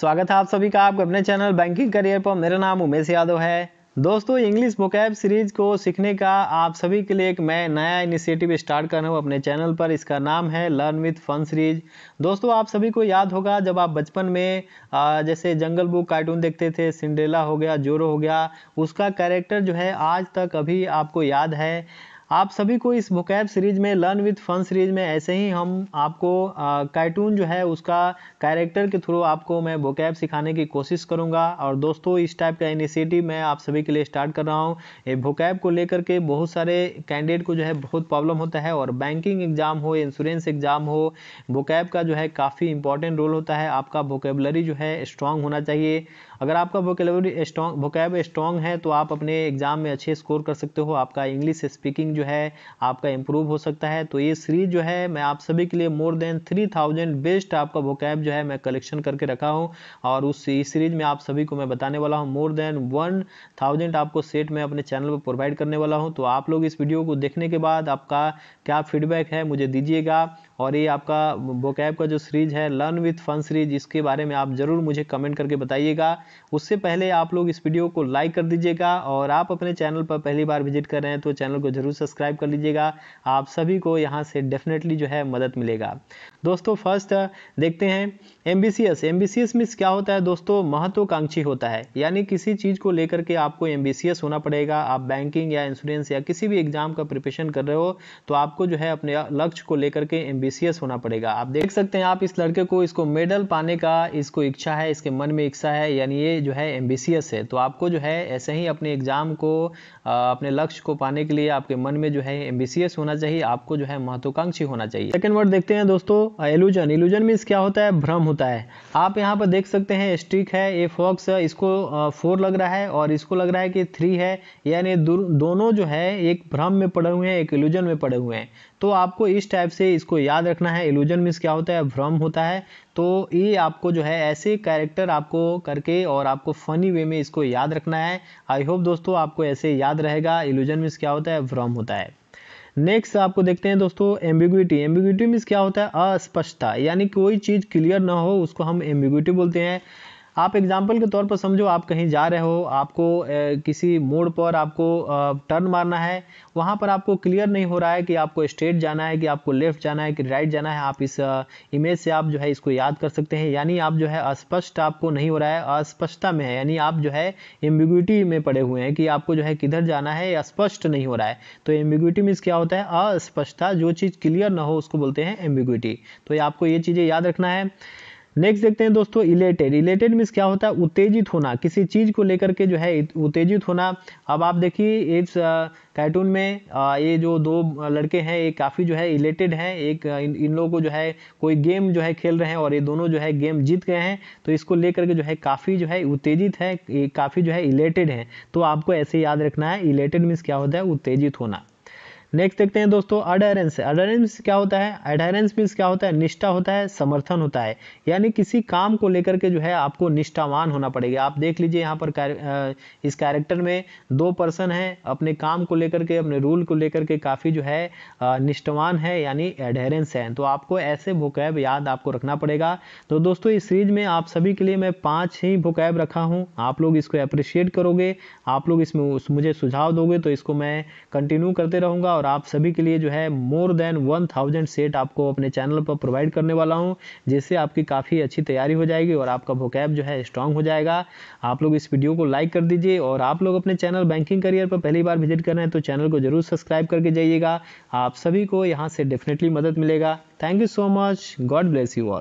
स्वागत है आप सभी का आपके अपने चैनल बैंकिंग करियर पर मेरा नाम उमेश यादव है दोस्तों इंग्लिश बुकैब सीरीज को सीखने का आप सभी के लिए एक मैं नया इनिशिएटिव स्टार्ट कर रहा हूँ अपने चैनल पर इसका नाम है लर्न विथ फन सीरीज दोस्तों आप सभी को याद होगा जब आप बचपन में जैसे जंगल बुक कार्टून देखते थे सिंड्रेला हो गया जोरो हो गया उसका कैरेक्टर जो है आज तक अभी आपको याद है आप सभी को इस वोकैब सीरीज में लर्न विद फन सीरीज में ऐसे ही हम आपको कार्टून जो है उसका कैरेक्टर के थ्रू आपको मैं वोकैब सिखाने की कोशिश करूंगा और दोस्तों इस टाइप का इनिशिएटिव मैं आप सभी के लिए स्टार्ट कर रहा हूं ये वोकैब को लेकर के बहुत सारे कैंडिडेट को जो है बहुत प्रॉब्लम होता है और बैंकिंग एग्जाम हो इंश्योरेंस एग्जाम हो वोकैब का जो है काफ़ी इंपॉर्टेंट रोल होता है आपका वोकेबलरी जो है स्ट्रांग होना चाहिए अगर आपका वोकेबरी स्ट्रॉन्ग वोकैब स्ट्रॉन्ग है तो आप अपने एग्ज़ाम में अच्छे स्कोर कर सकते हो आपका इंग्लिश स्पीकिंग जो है आपका इम्प्रूव हो सकता है तो ये सीरीज जो है मैं आप सभी के लिए more than three thousand best आपका वोकैब जो है मैं कलेक्शन करके रखा हूँ और उस सीरीज में आप सभी को मैं बताने वाला हूँ मोर देन वन थाउजेंड आपको सेट मैं अपने चैनल पर प्रोवाइड करने वाला हूँ तो आप लोग इस वीडियो को देखने के बाद आपका क्या फीडबैक है मुझे दीजिएगा और ये आपका वोकैब का जो सीरीज़ है लर्न विथ फन सीरीज इसके बारे में आप ज़रूर मुझे कमेंट करके बताइएगा उससे पहले आप लोग इस वीडियो को लाइक कर दीजिएगा और आप अपने चैनल पर पहली बार विजिट कर रहे हैं तो चैनल को ज़रूर सब्सक्राइब कर लीजिएगा आप सभी को यहाँ से डेफिनेटली जो है मदद मिलेगा दोस्तों फर्स्ट देखते हैं M B C S M B C S क्या होता है दोस्तों महत्वाकांक्षी होता है यानी किसी चीज़ को लेकर के आपको एम बी सी एस होना पड़ेगा आप बैंकिंग या इंश्योरेंस या किसी भी एग्ज़ाम का प्रिपरेशन कर रहे हो तो आपको जो है अपने लक्ष्य को लेकर के एम बी एम्बिशियस होना पड़ेगा आप देख सकते हैं आप इस लड़के को इसको मेडल पाने का इसको इच्छा है इसके मन में इच्छा है यानी ये जो है एम्बिशियस है तो आपको जो है ऐसे ही अपने एग्ज़ाम को अपने लक्ष्य को पाने के लिए आपके मन में जो है एम्बिशियस होना चाहिए आपको जो है महत्वाकांक्षी होना चाहिए सेकेंड वर्ड देखते हैं दोस्तों एलूजन एलूजन मीन्स क्या होता है भ्रम होता है आप यहाँ पर देख सकते हैं स्टिक है ए फॉक्स इसको फोर लग रहा है और इसको लग रहा है कि थ्री है यानी दोनों जो है एक भ्रम में पड़े हुए हैं एक एलूजन में पड़े हुए हैं तो आपको इस टाइप से इसको याद याद रखना है एलूजन मीन्स क्या होता है भ्रम होता है तो ये आपको जो है ऐसे कैरेक्टर आपको करके और आपको फनी वे में इसको याद रखना है आई होप दोस्तों आपको ऐसे याद रहेगा एलूजन मीन्स क्या होता है भ्रम होता है नेक्स्ट आपको देखते हैं दोस्तों एम्बिग्यूटी एम्बिग्यूटी मीन्स क्या होता है अस्पष्टता यानी कोई चीज़ क्लियर ना हो उसको हम एम्बिग्यूटी बोलते हैं आप एग्जाम्पल के तौर पर समझो आप कहीं जा रहे हो आपको किसी मोड़ पर आपको टर्न मारना है वहाँ पर आपको क्लियर नहीं हो रहा है कि आपको स्ट्रेट जाना है कि आपको लेफ्ट जाना है कि राइट जाना है आप इस इमेज से आप जो है इसको याद कर सकते हैं यानी आप जो है अस्पष्ट आपको नहीं हो रहा है अस्पष्टता में है यानी आप जो है एम्बिग्यूटी में पड़े हुए हैं कि आपको जो है किधर जाना है स्पष्ट नहीं हो रहा है तो एम्बिग्यूटी मीन्स क्या होता है अस्पष्टता जो चीज़ क्लियर ना हो उसको बोलते हैं एम्बिग्यूटी तो आपको ये चीज़ें याद रखना है नेक्स्ट देखते हैं दोस्तों इलेटेड इलेटेड मीन्स क्या होता है उत्तेजित होना किसी चीज़ को लेकर के जो है उत्तेजित होना अब आप देखिए इस कार्टून में आ, ये जो दो लड़के हैं ये काफ़ी जो है इलेटेड हैं एक इन, इन लोगों को जो है कोई गेम जो है खेल रहे हैं और ये दोनों जो है गेम जीत गए हैं तो इसको लेकर के जो है काफ़ी जो है उत्तेजित है काफ़ी जो है इलेटेड है तो आपको ऐसे याद रखना है इलेटेड मीन्स क्या होता है उत्तेजित होना नेक्स्ट देखते हैं दोस्तों अडेरेंस अडेरेंस क्या होता है अडेरेंस मीन्स क्या होता है निष्ठा होता है समर्थन होता है यानी किसी काम को लेकर के जो है आपको निष्ठावान होना पड़ेगा आप देख लीजिए यहाँ पर इस कैरेक्टर में दो पर्सन है अपने काम को लेकर के अपने रूल को लेकर के काफ़ी जो है निष्ठावान है यानी एडेरेंस है तो आपको ऐसे भूकैब याद आपको रखना पड़ेगा तो दोस्तों इस सीरीज में आप सभी के लिए मैं पाँच ही भूकैब रखा हूँ आप लोग इसको अप्रिशिएट करोगे आप लोग इसमें मुझे सुझाव दोगे तो इसको मैं कंटिन्यू करते रहूँगा और आप सभी के लिए जो है more than one thousand set आपको अपने चैनल पर प्रोवाइड करने वाला हूँ जिससे आपकी काफ़ी अच्छी तैयारी हो जाएगी और आपका भोकैब जो है स्ट्रांग हो जाएगा आप लोग इस वीडियो को लाइक कर दीजिए और आप लोग अपने चैनल बैंकिंग करियर पर पहली बार विजिट कर रहे हैं तो चैनल को जरूर सब्सक्राइब करके जाइएगा आप सभी को यहाँ से डेफिनेटली मदद मिलेगा thank you so much God bless you all